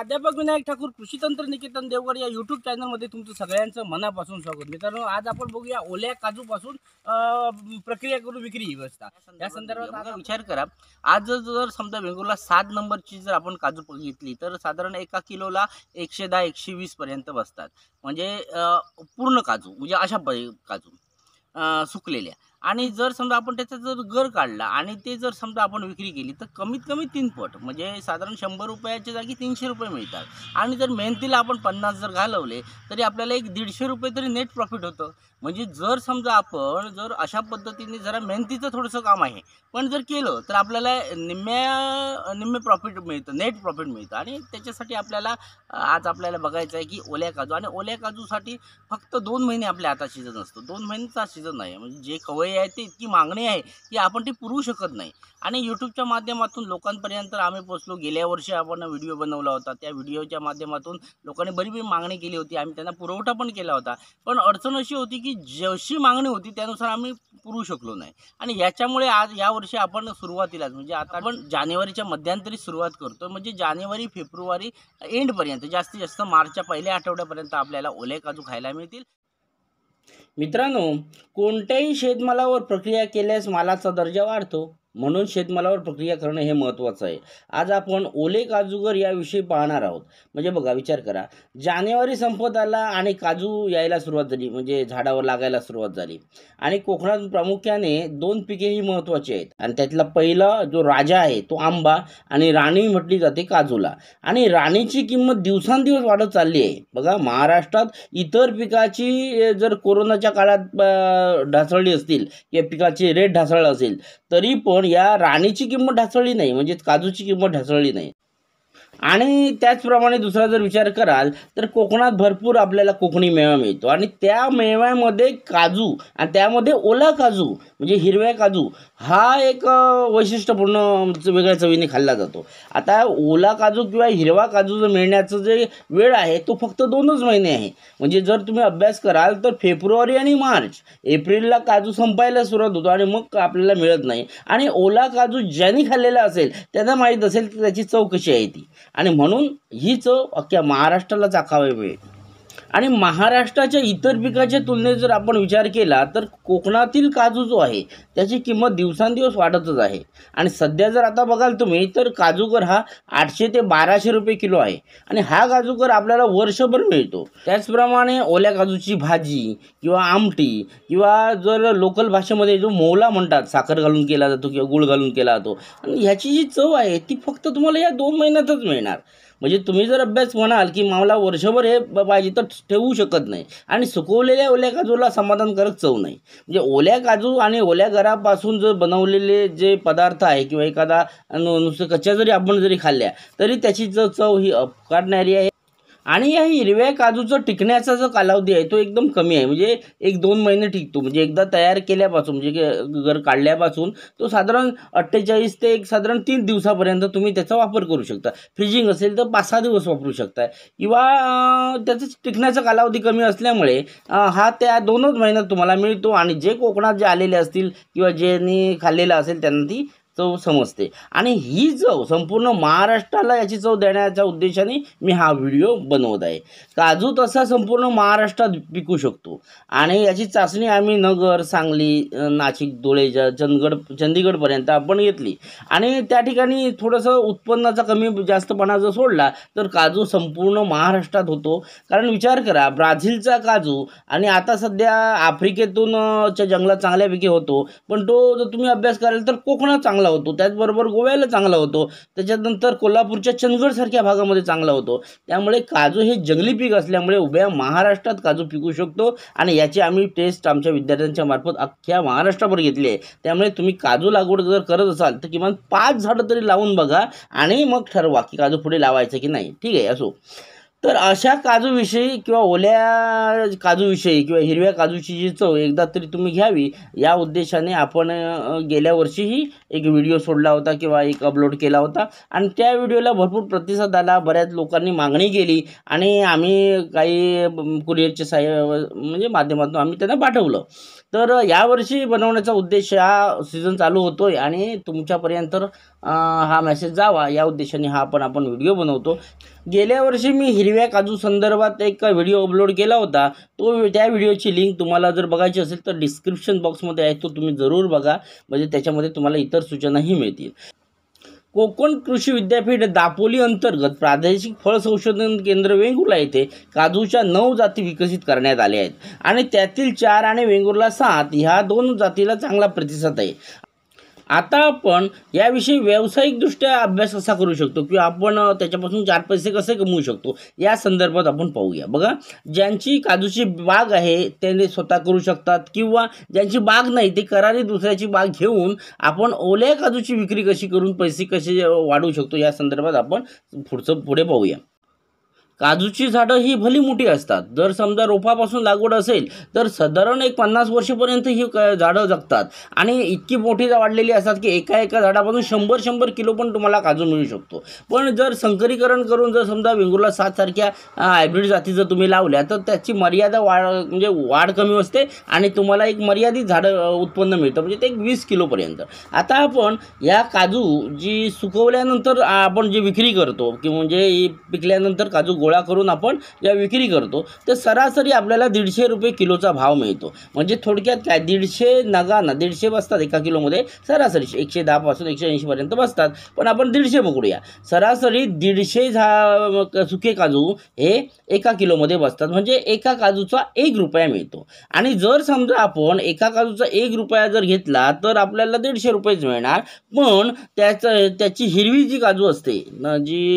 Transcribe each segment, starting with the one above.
प्राध्यापक विनायक ठाकूर कृषी तंत्र निकेतन देवगड या यूट्यूब चॅनलमध्ये तुमचं सगळ्यांचं मनापासून स्वागत मित्रांनो आज आपण बघूया ओल्या काजूपासून प्रक्रिया करून विक्री ही व्यवस्था या संदर्भात आता विचार करा आज जर समजा वेंगुर्ला सात नंबरची जर आपण काजू घेतली तर साधारण एका किलोला एकशे दहा एकशे पर्यंत बसतात म्हणजे पूर्ण काजू म्हणजे अशा काजू सुकलेल्या आणि जर समजा आपण त्याचा जर गर काढला आणि ते जर समजा आपण विक्री केली तर कमीत कमी तीन पट म्हणजे साधारण शंभर रुपयाच्या जागी तीनशे रुपये मिळतात आणि जर मेहनतीला आपण पन्नास जर घालवले तरी आपल्याला एक दीडशे रुपये तरी नेट प्रॉफिट होतं म्हणजे जर समजा आपण जर अशा पद्धतीने जरा मेहनतीचं थोडंसं काम आहे पण जर केलं तर आपल्याला निम्म्या निम्मे प्रॉफिट मिळतं नेट प्रॉफिट मिळतं आणि त्याच्यासाठी आपल्याला आज आपल्याला बघायचं आहे की ओल्या काजू आणि ओल्या काजूसाठी फक्त दोन महिने आपल्या आता सीझन असतो दोन महिन्याचा सीझन आहे म्हणजे जे कवय सोय आहे ती इतकी मागणी आहे की आपण ती पुरवू शकत नाही आणि यूट्यूबच्या माध्यमातून लोकांपर्यंत आम्ही पोचलो गेल्या वर्षी आपण व्हिडिओ बनवला होता त्या व्हिडिओच्या माध्यमातून लोकांनी बरी मागणी केली होती आम्ही त्यांना पुरवठा पण केला होता पण अडचण अशी होती की जशी मागणी होती त्यानुसार आम्ही पुरवू शकलो नाही आणि याच्यामुळे आज यावर्षी आपण सुरुवातीलाच म्हणजे आता आपण जानेवारीच्या मध्यांतरी सुरुवात करतो म्हणजे जानेवारी फेब्रुवारी एंडपर्यंत जास्तीत जास्त मार्चच्या पहिल्या आठवड्यापर्यंत आपल्याला ओले काजू खायला मिळतील मित्रांनो कोणत्याही शेतमालावर प्रक्रिया केल्यास मालाचा दर्जा वाढतो म्हणून शेतमालावर प्रक्रिया करणं हे महत्त्वाचं आहे आज आपण ओले काजूगर याविषयी पाहणार आहोत म्हणजे बघा विचार करा जानेवारी संपत आला आणि काजू यायला सुरुवात झाली म्हणजे झाडावर लागायला सुरुवात झाली आणि कोकणात प्रामुख्याने दोन पिके ही महत्त्वाची आहेत आणि त्यातला पहिला जो राजा आहे तो आंबा आणि राणी म्हटली जाते काजूला आणि राणीची किंमत दिवसांदिवस वाढत चालली आहे बघा महाराष्ट्रात इतर पिकाची जर कोरोनाच्या काळात ढासळली असतील किंवा पिकाची रेट ढासळला असेल तरी पण पण या राणीची किंमत ढासळली नाही म्हणजे काजूची किंमत ढासळली नाही आणि त्याचप्रमाणे दुसरा जर विचार कराल तर कोकणात भरपूर आपल्याला कोकणी मेवा मिळतो आणि त्या मेव्यामध्ये काजू आणि त्यामध्ये ओला काजू म्हणजे हिरव्या काजू हा एक वैशिष्ट्यपूर्ण वेगळ्या चवीने खाल्ला जातो आता ओला काजू किंवा हिरवा काजू जर मिळण्याचं जे वेळ आहे तो फक्त दोनच महिने आहे म्हणजे जर तुम्ही अभ्यास कराल तर फेब्रुवारी आणि मार्च एप्रिलला काजू संपायला सुरुवात होतो आणि मग आपल्याला मिळत नाही आणि ओला काजू ज्यांनी खाल्लेला असेल त्यांना माहीत असेल की त्याची चव कशी आहे ती आणि म्हणून ही चव अख्ख्या महाराष्ट्राला चाखावे मिळेल आणि महाराष्ट्राच्या इतर पिकाच्या तुलनेत जर आपण विचार केला तर कोकणातील काजू जो आहे त्याची किंमत दिवसांदिवस वाढतच आहे आणि सध्या जर आता बघाल तुम्ही तर काजूकर हा आठशे ते बाराशे रुपये किलो आहे आणि हा काजूकर आपल्याला वर्षभर मिळतो त्याचप्रमाणे ओल्या काजूची भाजी किंवा आमटी किंवा जर लोकल भाषेमध्ये जो मोला म्हणतात साखर घालून केला जातो किंवा गुळ घालून केला जातो आणि ह्याची जी चव आहे ती फक्त तुम्हाला या दोन महिन्यातच मिळणार म्हणजे तुम्ही जर अभ्यास म्हणाल की मला वर्षभर हे पाहिजे तर ठेवू शकत नाही आणि सुकवलेल्या ओल्या काजूला समाधानकारक चव नाही म्हणजे ओल्या काजू आणि ओल्या घरापासून जर बनवलेले जे पदार्थ आहे किंवा एखादा नुसतं कच्च्या जरी आपण जरी खाल्ल्या तरी त्याची जर चव ही काढणारी आहे आणि या हिरव्या काजूचं टिकण्याचा जो कालावधी आहे तो एकदम कमी आहे म्हणजे एक दोन महिने टिकतो म्हणजे एकदा तयार केल्यापासून म्हणजे घर काढल्यापासून तो साधारण अठ्ठेचाळीस ते एक साधारण तीन दिवसापर्यंत तुम्ही त्याचा वापर करू शकता फ्रिजिंग असेल तर पाच सहा दिवस वापरू शकता किंवा त्याचा टिकण्याचा कालावधी कमी असल्यामुळे हा त्या दोनच महिन्यात तुम्हाला मिळतो आणि जे कोकणात जे आलेले असतील किंवा ज्यांनी खाल्लेलं असेल त्यांना ती चव समजते आणि ही चव संपूर्ण महाराष्ट्राला याची चव देण्याच्या उद्देशाने मी हा व्हिडिओ बनवत आहे काजू तसा संपूर्ण महाराष्ट्रात पिकू शकतो आणि याची चाचणी आम्ही नगर सांगली नाशिक धुळे चंदगड चंदीगडपर्यंत आपण घेतली आणि त्या ठिकाणी थोडंसं उत्पन्नाचा कमी जास्तपणा जर सोडला तर काजू संपूर्ण महाराष्ट्रात होतो कारण विचार करा ब्राझीलचा काजू आणि आता सध्या आफ्रिकेतून जंगलात चांगल्यापैकी होतो पण तो जर तुम्ही अभ्यास कराल तर कोकणात चांगला चांगला होतो त्याचबरोबर गोव्याला चांगला होतो त्याच्यानंतर कोल्हापूरच्या चंदगडसारख्या भागामध्ये चांगला होतो त्यामुळे काजू हे जंगली पीक असल्यामुळे उभ्या महाराष्ट्रात काजू पिकू शकतो आणि याची आम्ही टेस्ट आमच्या विद्यार्थ्यांच्या मार्फत अख्ख्या महाराष्ट्रावर घेतली आहे त्यामुळे तुम्ही काजू लागवड जर करत असाल तर किमान पाच झाडं तरी लावून बघा आणि मग ठरवा की काजू पुढे लावायचं की नाही ठीक आहे असो तर अशा काजूविषयी किंवा ओल्या काजूविषयी किंवा हिरव्या काजूची जी चव एकदा तरी तुम्ही घ्यावी या उद्देशाने आपण गेल्या वर्षीही एक व्हिडिओ सोडला होता किंवा एक अपलोड केला होता आणि त्या व्हिडिओला भरपूर प्रतिसाद आला बऱ्याच लोकांनी मागणी केली आणि आम्ही काही कुरिअरच्या साह्य म्हणजे माध्यमातून आम्ही त्यांना पाठवलं तर यावर्षी बनवण्याचा उद्देश हा सीझन चालू होतो आहे आणि तुमच्यापर्यंत हा मेसेज जावा या उद्देशाने हा आपण आपण व्हिडिओ बनवतो गेल्या वर्षी मी हिरव्या काजू संदर्भात एक व्हिडिओ अपलोड केला होता तो त्या व्हिडिओची लिंक तुम्हाला जर बघायची असेल तर डिस्क्रिप्शन बॉक्समध्ये आहे तो तुम्ही जरूर बघा म्हणजे त्याच्यामध्ये तुम्हाला इतर सूचनाही मिळतील कोकण कृषी विद्यापीठ दापोली अंतर्गत प्रादेशिक फळ संशोधन केंद्र वेंगुर्ला येथे काजूच्या नऊ जाती विकसित करण्यात आल्या आहेत आणि त्यातील चार आणि वेंगुर्ला सात ह्या दोन जातीला चांगला प्रतिसाद आहे आता आपण याविषयी व्यावसायिकदृष्ट्या अभ्यास कसा करू शकतो किंवा आपण त्याच्यापासून चार पैसे कसे कमवू शकतो या संदर्भात आपण पाहूया बघा ज्यांची काजूची बाग आहे त्याने स्वतः करू शकतात किंवा ज्यांची बाग नाही ते करारी दुसऱ्याची बाग घेऊन आपण ओल्या काजूची विक्री कशी करून पैसे कसे वाढवू शकतो या संदर्भात आपण पुढचं पुढे पाहूया काजूची झाडं ही भली मोठी असतात जर समजा रोपापासून लागवड असेल तर साधारण एक पन्नास वर्षपर्यंत ही झाडं जगतात आणि इतकी मोठी वाढलेली असतात की एका एका झाडापासून शंभर शंभर किलो पण तुम्हाला काजू मिळू शकतो पण जर संकरीकरण करून जर समजा वेंगुर्ला सातसारख्या हायब्रिड जाती जर तुम्ही लावल्या तर त्याची मर्यादा वाढ म्हणजे वाढ कमी असते आणि तुम्हाला एक मर्यादित झाडं उत्पन्न मिळतं म्हणजे ते एक वीस किलोपर्यंत आता आपण या काजू जी सुकवल्यानंतर आपण जी विक्री करतो की म्हणजे पिकल्यानंतर काजू गोळा गोळा करून आपण ज्या विक्री करतो तर सरासरी आपल्याला दीडशे रुपये किलोचा भाव मिळतो म्हणजे थोडक्यात काय दीडशे ना दीडशे बसतात एका किलोमध्ये सरासरी एकशे दहापासून एकशे ऐंशीपर्यंत बसतात पण आपण दीडशे पकडूया सरासरी दीडशे झा सुके काजू हे एका किलोमध्ये बसतात म्हणजे एका काजूचा एक रुपया मिळतो आणि जर समजा आपण एका काजूचा एक रुपया जर घेतला तर आपल्याला दीडशे रुपयेच मिळणार पण त्याचं त्याची हिरवी जी काजू असते जी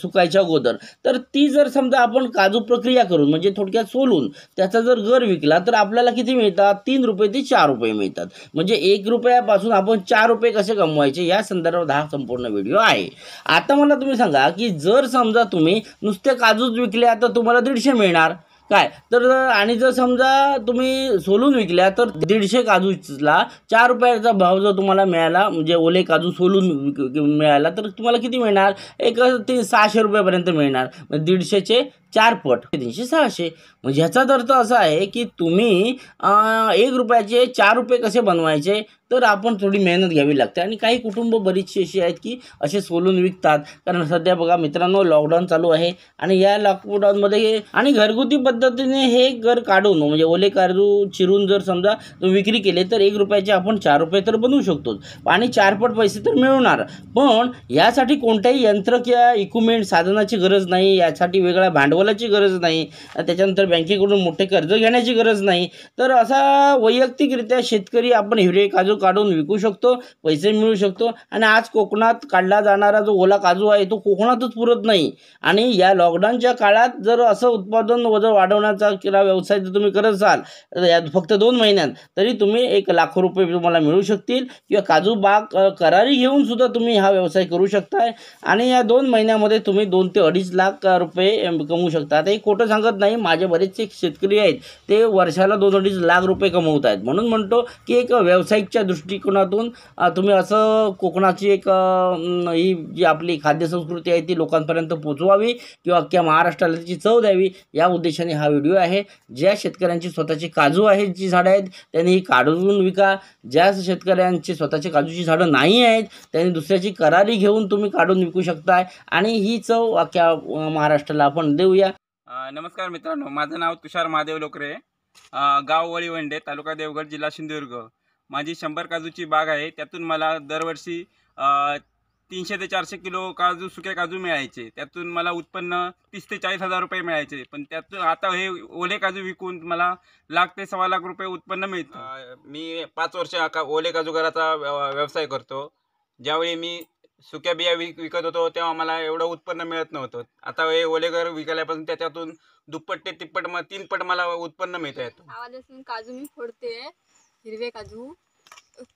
सुकायच्या अगोदर तर ती जर समजा आपण काजू प्रक्रिया करून म्हणजे थोडक्यात सोलून त्याचा जर घर विकला तर आपल्याला किती मिळतात तीन रुपये ते चार रुपये मिळतात म्हणजे एक रुपयापासून आपण चार रुपये कसे कमवायचे या संदर्भात हा संपूर्ण व्हिडिओ आहे आता मला तुम्ही सांगा की जर समजा तुम्ही नुसते काजूच विकले तर तुम्हाला दीडशे मिळणार काय तर आणि जर समजा तुम्ही सोलून विकल्या तर दीडशे काजूला चार रुपयाचा भाव जर तुम्हाला मिळाला म्हणजे ओले काजू सोलून मिळाला तर तुम्हाला किती मिळणार एक ते सहाशे रुपयापर्यंत मिळणार दीडशेचे चार पट तीनशे सहाशे म्हणजे ह्याचाच अर्थ असा आहे की तुम्ही एक रुपयाचे चार रुपये कसे बनवायचे तर आपण थोडी मेहनत घ्यावी लागते आणि काही कुटुंब बरीचशी अशी आहेत की असे सोलून विकतात कारण सध्या बघा मित्रांनो लॉकडाऊन चालू आहे आणि या लॉकडाऊनमध्ये आणि घरगुती पद्धतीने हे घर काढून म्हणजे ओले काजू चिरून जर समजा विक्री केले तर एक रुपयाचे आपण चार रुपये तर बनवू शकतो आणि चारपट पैसे तर मिळवणार पण यासाठी कोणत्याही यंत्र किंवा इक्विपमेंट साधनाची गरज नाही यासाठी वेगळा भांडवल भांडवलाची गरज नाही त्याच्यानंतर बँकेकडून मोठे कर्ज घेण्याची गरज नाही तर असा वैयक्तिकरित्या शेतकरी आपण हिरे काजू काढून विकू शकतो पैसे मिळू शकतो आणि आज कोकणात काढला जाणारा जो ओला काजू आहे तो कोकणातच पुरत नाही आणि या लॉकडाऊनच्या काळात जर असं उत्पादन वजन वाढवण्याचा किंवा व्यवसाय जर तुम्ही करत असाल फक्त दोन महिन्यात तरी तुम्ही एक लाखो रुपये तुम्हाला मिळू शकतील किंवा काजू बाग करारी घेऊन सुद्धा तुम्ही हा व्यवसाय करू शकताय आणि या दोन महिन्यामध्ये तुम्ही दोन ते अडीच लाख रुपये कमवू शकता आता हे खोटं सांगत नाही माझे बरेचसे शेतकरी आहेत ते वर्षाला दोन अडीच लाख रुपये कमवत आहेत म्हणून म्हणतो की एक व्यावसायिकच्या दृष्टिकोनातून तुम्ही असं कोकणाची एक ही जी आपली खाद्यसंस्कृती आहे ती लोकांपर्यंत पोचवावी किंवा अख्ख्या महाराष्ट्राला त्याची चव द्यावी या उद्देशाने हा व्हिडिओ आहे ज्या शेतकऱ्यांची स्वतःची काजू आहेत जी झाडं आहेत त्यांनी ही काढून विका ज्या शेतकऱ्यांची स्वतःची काजूची झाडं नाही आहेत त्यांनी दुसऱ्याची करारी घेऊन तुम्ही काढून विकू शकताय आणि ही चव अख्ख्या महाराष्ट्राला आपण देऊया नमस्कार मित्रांनो माझं नाव तुषार महादेव लोकरे गाव वळीवंडे तालुका देवगड जिल्हा सिंधुदुर्ग माझी शंभर काजूची बाग आहे त्यातून मला दरवर्षी तीनशे ते चारशे किलो काजू सुके काजू मिळायचे त्यातून मला उत्पन्न तीस ते चाळीस हजार रुपये मिळायचे पण त्यातून आता हे ओले काजू विकून मला लाख ते सव्वा लाख रुपये उत्पन्न मिळतं मी पाच वर्ष का ओले काजू घराचा व्यवसाय करतो ज्यावेळी मी सुक्या बिया विकत होतो तेव्हा मला एवढं उत्पन्न मिळत नव्हतं आता हे ओलेगर विकल्यापासून त्याच्यातून दुप्पट ते तिप्पट तीनपट मला उत्पन्न मिळत आहे असून काजू मी फोडते हिरवे काजू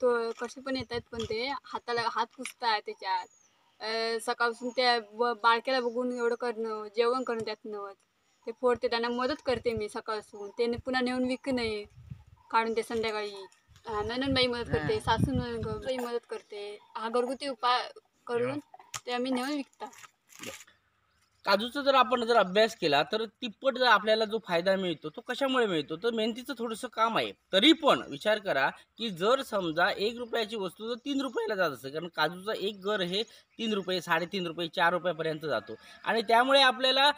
तो कसे पण येत आहेत पण ते हाताला हात पुसताय त्याच्यात सकाळपासून त्या बाळक्याला बघून एवढं करणं जेवण करणं त्यात नवत ते फोडते त्यांना मदत करते मी सकाळपासून ते पुन्हा नेऊन विक नाही काढून ते संध्याकाळी नननबाई मदत करते सासू ननबाई मदत करते हा घरगुती उपाय करून ते आम्ही नेऊन विकतात काजूचा जर आपण जर अभ्यास केला तर तिप्पट जर आपल्याला जो फायदा मिळतो तो कशामुळे मिळतो तर मेहनतीचं थोडंसं काम आहे तरी पण विचार करा की जर समजा एक रुपयाची वस्तू जर तीन रुपयाला जात असेल कारण काजूचा एक गर हे तीन रुपये साडेतीन रुपये चार रुपयापर्यंत जातो आणि त्यामुळे आपल्याला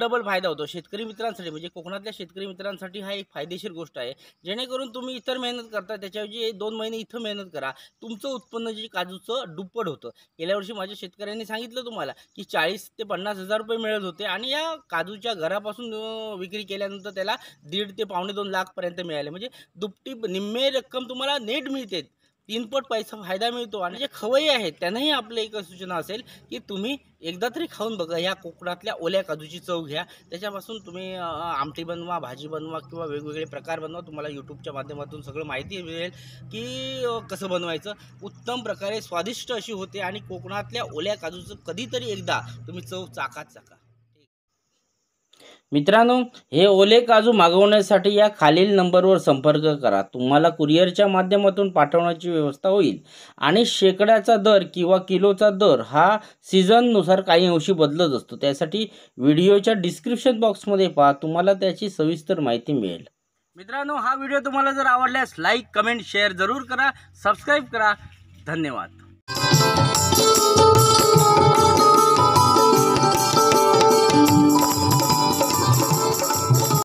डबल फायदा होतो शेतकरी मित्रांसाठी म्हणजे कोकणातल्या शेतकरी मित्रांसाठी हा एक फायदेशीर गोष्ट आहे जेणेकरून तुम्ही इतर मेहनत करता त्याच्याऐवजी दोन महिने इथं मेहनत करा तुमचं उत्पन्न जे काजूचं दुप्पट होतं गेल्या वर्षी माझ्या शेतकऱ्यांनी सांगितलं तुम्हाला की चाळीस ते पन्नास हजार हजार रुपये मिळत होते आणि या काजूच्या घरापासून विक्री केल्यानंतर त्याला दीड ते पावणे दोन लाखपर्यंत मिळाले म्हणजे दुपटी निम्मे रक्कम तुम्हाला नेट मिळते तीनपट पैसा फायदा मिळतो आणि जे खवई आहेत त्यांनाही आपलं एक सूचना असेल की तुम्ही एकदा तरी खाऊन बघा ह्या कोकणातल्या ओल्या काजूची चव घ्या त्याच्यापासून तुम्ही आमटी बनवा भाजी बनवा किंवा वेगवेगळे प्रकार बनवा तुम्हाला यूट्यूबच्या माध्यमातून सगळं माहिती मिळेल की कसं बनवायचं उत्तम प्रकारे स्वादिष्ट अशी होते आणि कोकणातल्या ओल्या काजूचं कधीतरी एकदा तुम्ही चव चाकात चाका मित्रांनो हे ओले काजू मागवण्यासाठी या खालील नंबरवर संपर्क करा तुम्हाला कुरिअरच्या माध्यमातून पाठवण्याची व्यवस्था होईल आणि शेकड्याचा दर किंवा किलोचा दर हा सीझननुसार काही अंशी बदलत असतो त्यासाठी व्हिडिओच्या डिस्क्रिप्शन बॉक्समध्ये पहा तुम्हाला त्याची सविस्तर माहिती मिळेल मित्रांनो हा व्हिडिओ तुम्हाला जर आवडल्यास लाईक कमेंट शेअर जरूर करा सबस्क्राईब करा धन्यवाद